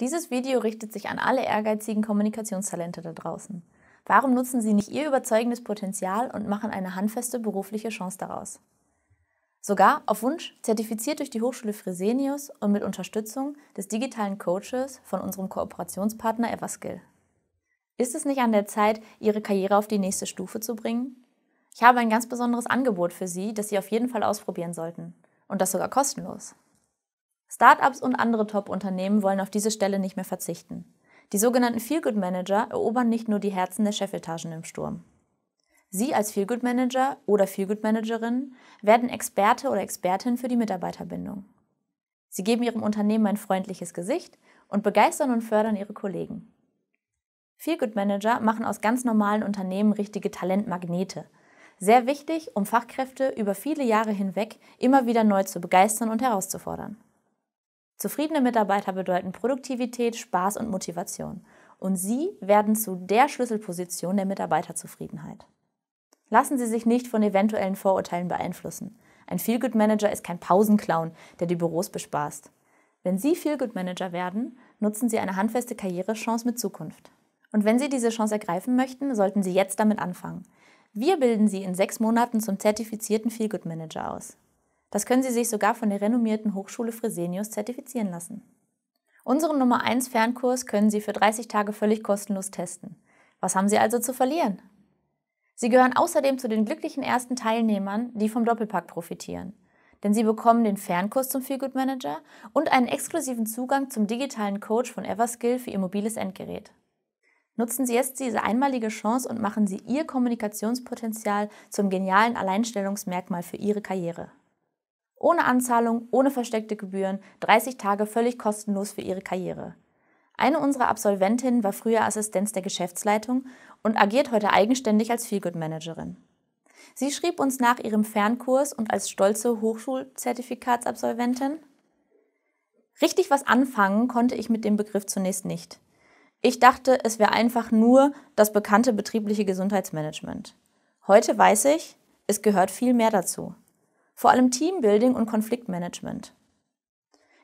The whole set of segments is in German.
Dieses Video richtet sich an alle ehrgeizigen Kommunikationstalente da draußen. Warum nutzen Sie nicht Ihr überzeugendes Potenzial und machen eine handfeste berufliche Chance daraus? Sogar auf Wunsch zertifiziert durch die Hochschule Fresenius und mit Unterstützung des digitalen Coaches von unserem Kooperationspartner Everskill. Ist es nicht an der Zeit, Ihre Karriere auf die nächste Stufe zu bringen? Ich habe ein ganz besonderes Angebot für Sie, das Sie auf jeden Fall ausprobieren sollten. Und das sogar kostenlos. Startups und andere Top-Unternehmen wollen auf diese Stelle nicht mehr verzichten. Die sogenannten Feelgood-Manager erobern nicht nur die Herzen der Chefetagen im Sturm. Sie als Feelgood-Manager oder Feelgood-Managerin werden Experte oder Expertin für die Mitarbeiterbindung. Sie geben ihrem Unternehmen ein freundliches Gesicht und begeistern und fördern ihre Kollegen. Feelgood-Manager machen aus ganz normalen Unternehmen richtige Talentmagnete. Sehr wichtig, um Fachkräfte über viele Jahre hinweg immer wieder neu zu begeistern und herauszufordern. Zufriedene Mitarbeiter bedeuten Produktivität, Spaß und Motivation. Und sie werden zu der Schlüsselposition der Mitarbeiterzufriedenheit. Lassen Sie sich nicht von eventuellen Vorurteilen beeinflussen. Ein Feelgood Manager ist kein Pausenclown, der die Büros bespaßt. Wenn Sie Feelgood Manager werden, nutzen Sie eine handfeste Karrierechance mit Zukunft. Und wenn Sie diese Chance ergreifen möchten, sollten Sie jetzt damit anfangen. Wir bilden Sie in sechs Monaten zum zertifizierten Feelgood Manager aus. Das können Sie sich sogar von der renommierten Hochschule Fresenius zertifizieren lassen. Unseren Nummer 1 Fernkurs können Sie für 30 Tage völlig kostenlos testen. Was haben Sie also zu verlieren? Sie gehören außerdem zu den glücklichen ersten Teilnehmern, die vom Doppelpack profitieren. Denn Sie bekommen den Fernkurs zum Feelgood Manager und einen exklusiven Zugang zum digitalen Coach von Everskill für Ihr mobiles Endgerät. Nutzen Sie jetzt diese einmalige Chance und machen Sie Ihr Kommunikationspotenzial zum genialen Alleinstellungsmerkmal für Ihre Karriere. Ohne Anzahlung, ohne versteckte Gebühren, 30 Tage völlig kostenlos für ihre Karriere. Eine unserer Absolventinnen war früher Assistenz der Geschäftsleitung und agiert heute eigenständig als Feelgood-Managerin. Sie schrieb uns nach ihrem Fernkurs und als stolze Hochschulzertifikatsabsolventin, Richtig was anfangen konnte ich mit dem Begriff zunächst nicht. Ich dachte, es wäre einfach nur das bekannte betriebliche Gesundheitsmanagement. Heute weiß ich, es gehört viel mehr dazu vor allem Teambuilding und Konfliktmanagement.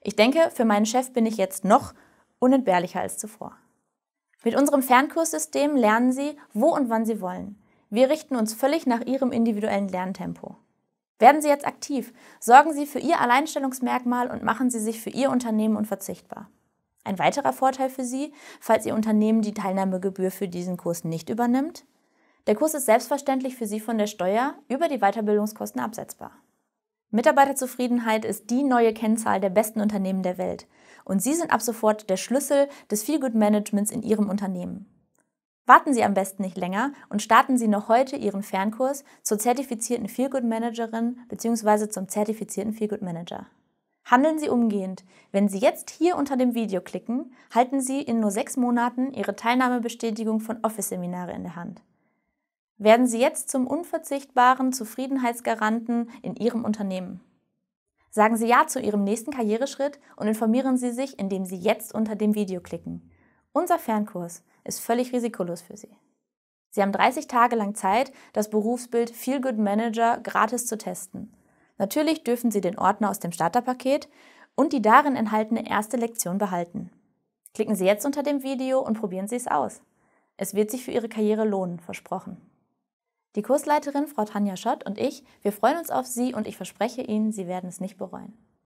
Ich denke, für meinen Chef bin ich jetzt noch unentbehrlicher als zuvor. Mit unserem Fernkurssystem lernen Sie, wo und wann Sie wollen. Wir richten uns völlig nach Ihrem individuellen Lerntempo. Werden Sie jetzt aktiv, sorgen Sie für Ihr Alleinstellungsmerkmal und machen Sie sich für Ihr Unternehmen unverzichtbar. Ein weiterer Vorteil für Sie, falls Ihr Unternehmen die Teilnahmegebühr für diesen Kurs nicht übernimmt, der Kurs ist selbstverständlich für Sie von der Steuer über die Weiterbildungskosten absetzbar. Mitarbeiterzufriedenheit ist die neue Kennzahl der besten Unternehmen der Welt. Und Sie sind ab sofort der Schlüssel des Feelgood-Managements in Ihrem Unternehmen. Warten Sie am besten nicht länger und starten Sie noch heute Ihren Fernkurs zur zertifizierten Feelgood-Managerin bzw. zum zertifizierten Feelgood-Manager. Handeln Sie umgehend. Wenn Sie jetzt hier unter dem Video klicken, halten Sie in nur sechs Monaten Ihre Teilnahmebestätigung von Office-Seminare in der Hand werden Sie jetzt zum unverzichtbaren Zufriedenheitsgaranten in Ihrem Unternehmen. Sagen Sie Ja zu Ihrem nächsten Karriereschritt und informieren Sie sich, indem Sie jetzt unter dem Video klicken. Unser Fernkurs ist völlig risikolos für Sie. Sie haben 30 Tage lang Zeit, das Berufsbild Feel Good Manager gratis zu testen. Natürlich dürfen Sie den Ordner aus dem Starterpaket und die darin enthaltene erste Lektion behalten. Klicken Sie jetzt unter dem Video und probieren Sie es aus. Es wird sich für Ihre Karriere lohnen, versprochen. Die Kursleiterin Frau Tanja Schott und ich, wir freuen uns auf Sie und ich verspreche Ihnen, Sie werden es nicht bereuen.